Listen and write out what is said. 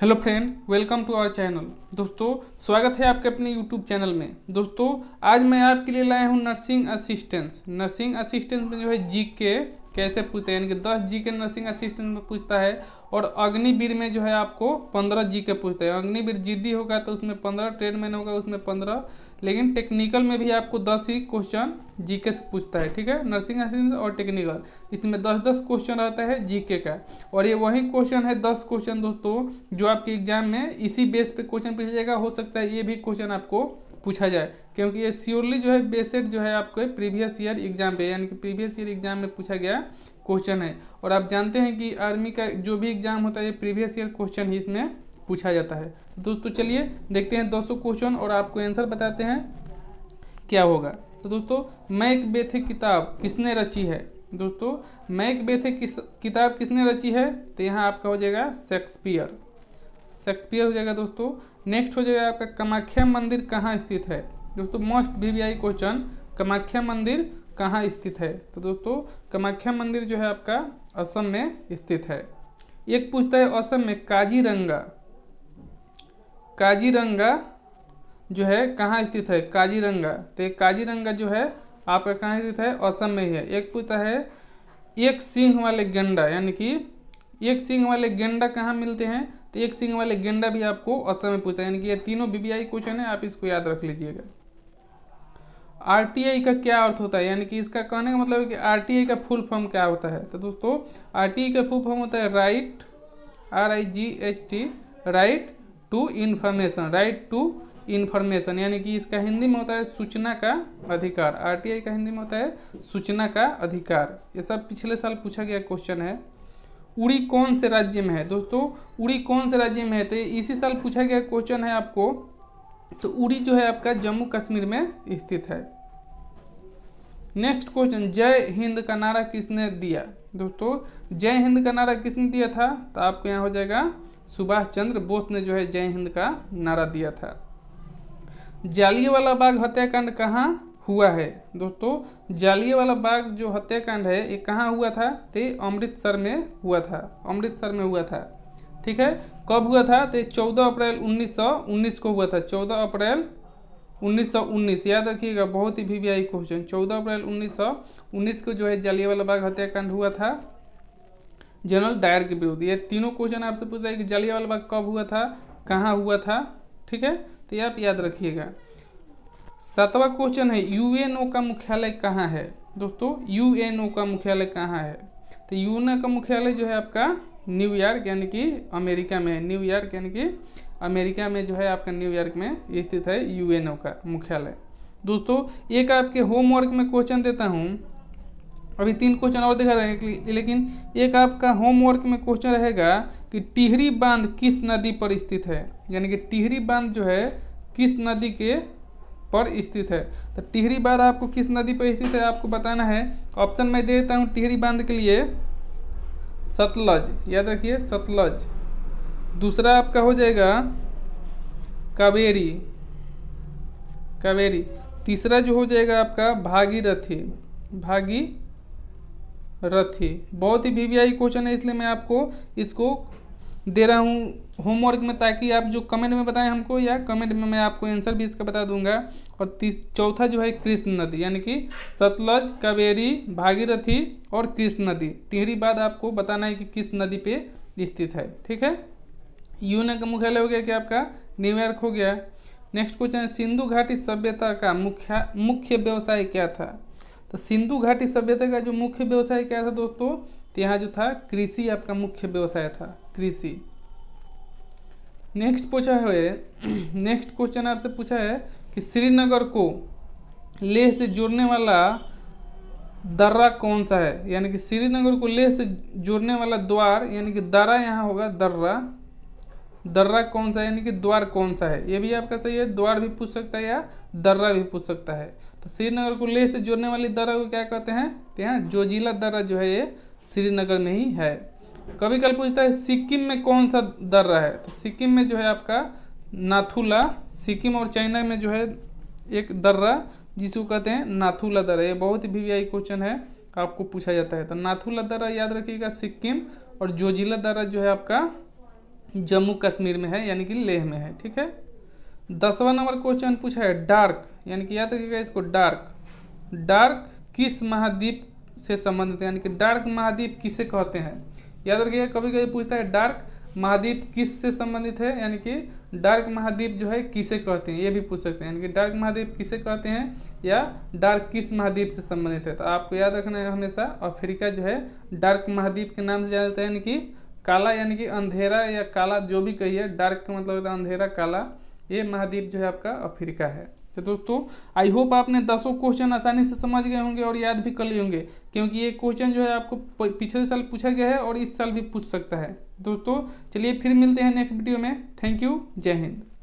hello friend welcome to our channel दोस्तों स्वागत है आपके अपने यूट्यूब चैनल में दोस्तों आज मैं आपके लिए लाया हूँ नर्सिंग असिस्टेंस नर्सिंग असिस्टेंस में जो है जी के कैसे पूछते हैं यानी कि दस जी के नर्सिंग असिस्टेंट में पूछता है और अग्निवीर में जो है आपको पंद्रह जी के पूछते हैं अग्निवीर जी होगा तो उसमें पंद्रह ट्रेड मैन होगा उसमें पंद्रह लेकिन टेक्निकल में भी आपको दस ही क्वेश्चन जी के से पूछता है ठीक है नर्सिंग असिस्टेंट और टेक्निकल इसमें दस दस क्वेश्चन रहता है जी का और ये वही क्वेश्चन है दस क्वेश्चन दोस्तों जो आपके एग्जाम में इसी बेस पे क्वेश्चन पूछा जाएगा हो सकता है ये भी क्वेश्चन आपको पूछा जाए क्योंकि ये श्योरली जो है बेसड जो है आपको प्रीवियस ईयर एग्जाम पे यानी कि प्रीवियस ईयर एग्जाम में पूछा गया क्वेश्चन है और आप जानते हैं कि आर्मी का जो भी एग्जाम होता है प्रीवियस ईयर क्वेश्चन ही इसमें पूछा जाता है तो दोस्तों चलिए देखते हैं दो क्वेश्चन और आपको आंसर बताते हैं क्या होगा तो दोस्तों मैक बेथे किताब किसने रची है दोस्तों मैक बेथे किस किताब किसने रची है तो यहाँ आपका हो जाएगा शेक्सपियर शेक्सपियर हो जाएगा दोस्तों नेक्स्ट हो जाएगा आपका कमाख्या मंदिर कहाँ स्थित है दोस्तों मोस्ट वी क्वेश्चन कमाख्या मंदिर कहाँ स्थित है तो दोस्तों कमाख्या मंदिर जो है आपका असम में स्थित है एक पूछता है असम में काजीरंगा काजीरंगा जो है कहाँ स्थित है काजीरंगा तो काजीरंगा जो है आपका कहाँ स्थित है असम में ही है एक पूछता है एक सिंह वाले गेंडा यानी कि एक सिंह वाले गेंडा कहाँ मिलते हैं तो एक सिंह वाले गेंडा भी आपको असम में पूछता है यानी कि ये तीनों बीबीआई क्वेश्चन है आप इसको याद रख लीजिएगा आर का क्या अर्थ होता है यानी कि इसका कहने का मतलब है कि आर का फुल फॉर्म क्या होता है तो दोस्तों आर का फुल फॉर्म होता है right R I G H T right to information right to information यानी कि इसका हिंदी में होता है सूचना का अधिकार आर का हिंदी में होता है सूचना का अधिकार ये सब पिछले साल पूछा गया क्वेश्चन है उड़ी कौन से राज्य में है दोस्तों उड़ी कौन से राज्य में है तो इसी साल पूछा गया क्वेश्चन है आपको तो उड़ी जो है आपका जम्मू कश्मीर में स्थित है नेक्स्ट क्वेश्चन जय हिंद का नारा किसने दिया दोस्तों जय हिंद का नारा किसने दिया था तो आपको यहाँ हो जाएगा सुभाष चंद्र बोस ने जो है जय हिंद का नारा दिया था वाला बाग हत्याकांड कहाँ हुआ है दोस्तों वाला बाग जो हत्याकांड है ये कहाँ हुआ था तो अमृतसर में हुआ था अमृतसर में हुआ था ठीक है कब हुआ था तो चौदह अप्रैल 1919 को हुआ था चौदह अप्रैल 1919 याद रखिएगा बहुत ही वी वी आई क्वेश्चन चौदह अप्रैल 1919 को जो है जालियावाला बाग हत्याकांड हुआ था जनरल डायर के विरुद्ध ये तीनों क्वेश्चन आपसे पूछता है कि जालियावाला बाग कब हुआ था कहाँ हुआ था ठीक है तो ये आप याद रखिएगा सातवा क्वेश्चन है यूएनओ का मुख्यालय कहाँ है दोस्तों यूएनओ का मुख्यालय कहाँ है तो यूएनओ का मुख्यालय जो है आपका न्यूयॉर्क यानी कि अमेरिका में है न्यूयॉर्क यानी कि अमेरिका में जो है आपका न्यूयॉर्क में स्थित है यूएनओ का मुख्यालय दोस्तों एक आपके होमवर्क में क्वेश्चन देता हूँ अभी तीन क्वेश्चन और दिखा रहे हैं लेकिन एक आपका होमवर्क में क्वेश्चन रहेगा कि टिहरी बांध किस नदी पर स्थित है यानी कि टिहरी बांध जो है किस नदी के पर स्थित है तो टिहरी बांध आपको किस नदी पर स्थित है आपको बताना है ऑप्शन मैं दे देता हूँ टिहरी बांध के लिए सतलज याद रखिए सतलज दूसरा आपका हो जाएगा कावेरी कावेरी तीसरा जो हो जाएगा आपका भागीरथी भागीरथी बहुत ही वीवीआई क्वेश्चन है इसलिए मैं आपको इसको दे रहा हूँ होमवर्क में ताकि आप जो कमेंट में बताएं हमको या कमेंट में मैं आपको आंसर भी इसका बता दूंगा और चौथा जो है कृष्ण नदी यानी कि सतलज कावेरी भागीरथी और कृष्ण नदी टिहरी बाद आपको बताना है कि किस नदी पे स्थित है ठीक है यूना का मुख्यालय हो गया कि आपका न्यूयॉर्क हो गया नेक्स्ट क्वेश्चन है सिंधु घाटी सभ्यता का मुख्य मुख्य व्यवसाय क्या था तो सिंधु घाटी सभ्यता का जो मुख्य व्यवसाय क्या था दोस्तों तो यहाँ जो था कृषि आपका मुख्य व्यवसाय था कृषि नेक्स्ट पूछा है नेक्स्ट क्वेश्चन आपसे पूछा है कि श्रीनगर को लेह से जोड़ने वाला दर्रा कौन सा है यानी कि श्रीनगर को लेह से जोड़ने वाला द्वार यानी कि दर्रा यहाँ होगा दर्रा दर्रा कौन सा है यानी कि द्वार कौन सा है ये भी आपका सही है द्वार भी पूछ सकता है या दर्रा भी पूछ सकता है श्रीनगर को लेह से जोड़ने वाली दर्रा को क्या कहते हैं तो यहाँ जोजिला दर्रा जो है ये श्रीनगर में ही है कभी कल पूछता है सिक्किम में कौन सा दर्रा है तो सिक्किम में जो है आपका नाथुला सिक्किम और चाइना में जो है एक दर्रा जिसको कहते हैं नाथुला दर्रा ये बहुत ही वी क्वेश्चन है आपको पूछा जाता है तो नाथुला दर्रा याद रखिएगा सिक्किम और जोजिला दर्रा जो है आपका जम्मू कश्मीर में है यानी कि लेह में है ठीक है दसवा नंबर क्वेश्चन पूछा है डार्क यानी कि याद रखिएगा इसको डार्क डार्क किस महाद्वीप से संबंधित है यानी कि डार्क महाद्वीप किसे कहते हैं याद रखिएगा कभी कभी पूछता है डार्क महाद्वीप किस से संबंधित है यानी कि डार्क महाद्वीप जो है किसे कहते हैं ये भी पूछ सकते हैं यानी कि डार्क महाद्वीप किसे कहते हैं या डार्क किस महाद्वीप से संबंधित है तो आपको याद रखना है हमेशा अफ्रीका जो है डार्क महाद्वीप के नाम से जाना जाता है यानी कि काला यानी कि अंधेरा या काला जो भी कहिए डार्क का मतलब अंधेरा काला ये महाद्वीप जो है आपका अफ्रीका है तो दोस्तों आई होप आपने दसों क्वेश्चन आसानी से समझ गए होंगे और याद भी कर लिए होंगे क्योंकि ये क्वेश्चन जो है आपको पिछले साल पूछा गया है और इस साल भी पूछ सकता है दोस्तों चलिए फिर मिलते हैं नेक्स्ट वीडियो में थैंक यू जय हिंद